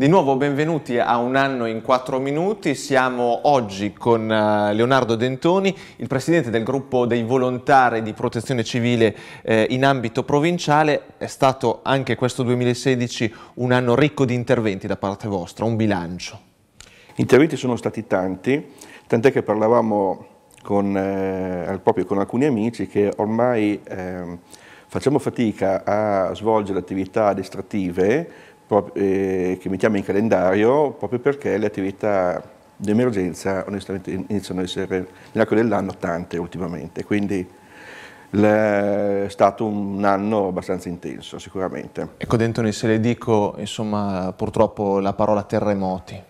Di nuovo benvenuti a Un anno in quattro minuti, siamo oggi con eh, Leonardo Dentoni, il presidente del gruppo dei volontari di protezione civile eh, in ambito provinciale, è stato anche questo 2016 un anno ricco di interventi da parte vostra, un bilancio. Interventi sono stati tanti, tant'è che parlavamo con, eh, proprio con alcuni amici che ormai eh, facciamo fatica a svolgere attività addestrative eh, che mettiamo in calendario proprio perché le attività di emergenza onestamente iniziano ad essere nell'arco dell'anno tante ultimamente, quindi è stato un anno abbastanza intenso sicuramente. Ecco dentro se le dico insomma purtroppo la parola terremoti.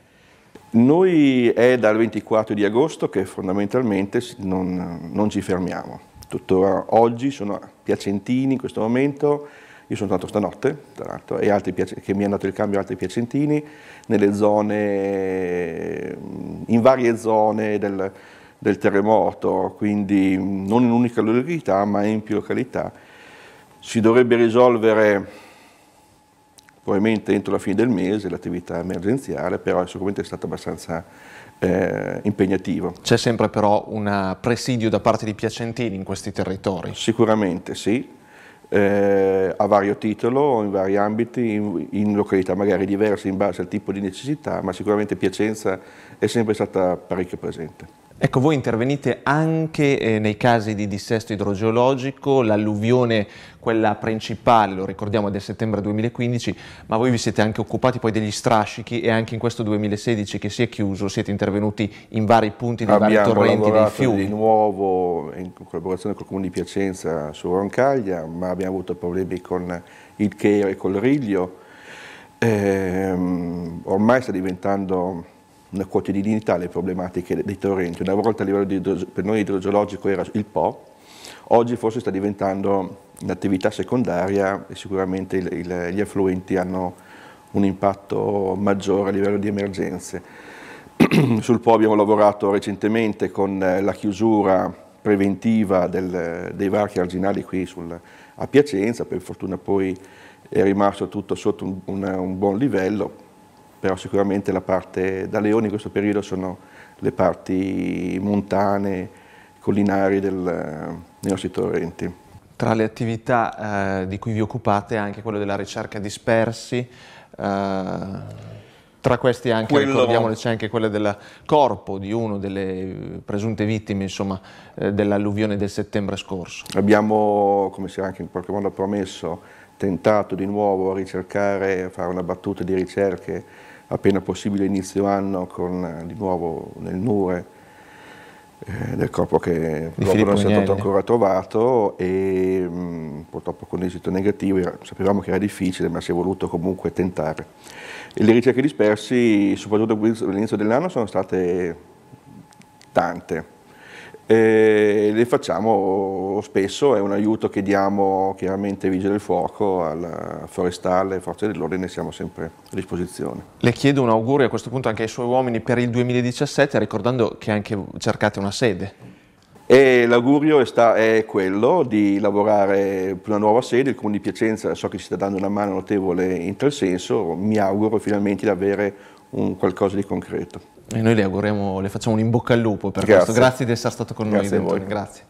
Noi è dal 24 di agosto che fondamentalmente non, non ci fermiamo, tuttora oggi sono piacentini in questo momento, io sono andato stanotte, tra l'altro, e altri, che mi hanno dato il cambio altri piacentini, nelle zone, in varie zone del, del terremoto, quindi non in un'unica località, ma in più località. Si dovrebbe risolvere probabilmente entro la fine del mese l'attività emergenziale, però è sicuramente è stato abbastanza eh, impegnativo. C'è sempre però un presidio da parte di Piacentini in questi territori? Sicuramente sì, eh, a vario titolo, in vari ambiti, in, in, località magari diverse in base al tipo di necessità, ma sicuramente Piacenza è sempre stata parecchio presente. Ecco, voi intervenite anche eh, nei casi di dissesto idrogeologico, l'alluvione, quella principale, lo ricordiamo, è del settembre 2015, ma voi vi siete anche occupati poi degli strascichi e anche in questo 2016 che si è chiuso siete intervenuti in vari punti dei Abbiamo vari torrenti dei fiumi. di nuovo in collaborazione col Comune di Piacenza su Roncaglia, ma abbiamo avuto problemi con il Chero e col Riglio. Eh, ormai sta diventando una quotidianità di alle problematiche dei torrenti. Una volta a livello idro, per noi idrogeologico era il Po, oggi forse sta diventando un'attività secondaria e sicuramente il, il, gli affluenti hanno un impatto maggiore a livello di emergenze. Sul Po abbiamo lavorato recentemente con eh, la chiusura preventiva del, dei varchi arginali qui sul, a Piacenza, per fortuna poi è rimasto tutto sotto un, un, un buon livello, però sicuramente la parte da leoni in questo periodo sono le parti montane, collinari del eh, Neosito torrenti. Tra le attività eh, di cui vi occupate è anche quella della ricerca dispersi, eh, tra questi anche, Quello... c'è anche quella del corpo di uno delle presunte vittime eh, dell'alluvione del settembre scorso. Abbiamo, come si è anche in qualche modo promesso, tentato di nuovo a ricercare, a fare una battuta di ricerche appena possibile inizio anno con, eh, di nuovo nel Nure eh, del corpo che purtroppo non si è stato ancora trovato e mh, mm, purtroppo con esito negativo, era, sapevamo che era difficile ma si è voluto comunque tentare. E le ricerche dispersi soprattutto all'inizio dell'anno sono state tante, e le facciamo spesso, è un aiuto che diamo chiaramente ai Vigili del Fuoco, al Forestale, alle Forze dell'Ordine, siamo sempre a disposizione. Le chiedo un augurio a questo punto anche ai suoi uomini per il 2017, ricordando che anche cercate una sede. E l'augurio è, è, quello di lavorare per una nuova sede, il Comune di Piacenza so che ci sta dando una mano notevole in tal senso, mi auguro finalmente di avere un qualcosa di concreto. E noi le auguriamo, le facciamo un in bocca al lupo per grazie. questo, grazie di essere stato con grazie noi. Grazie a voi. Grazie.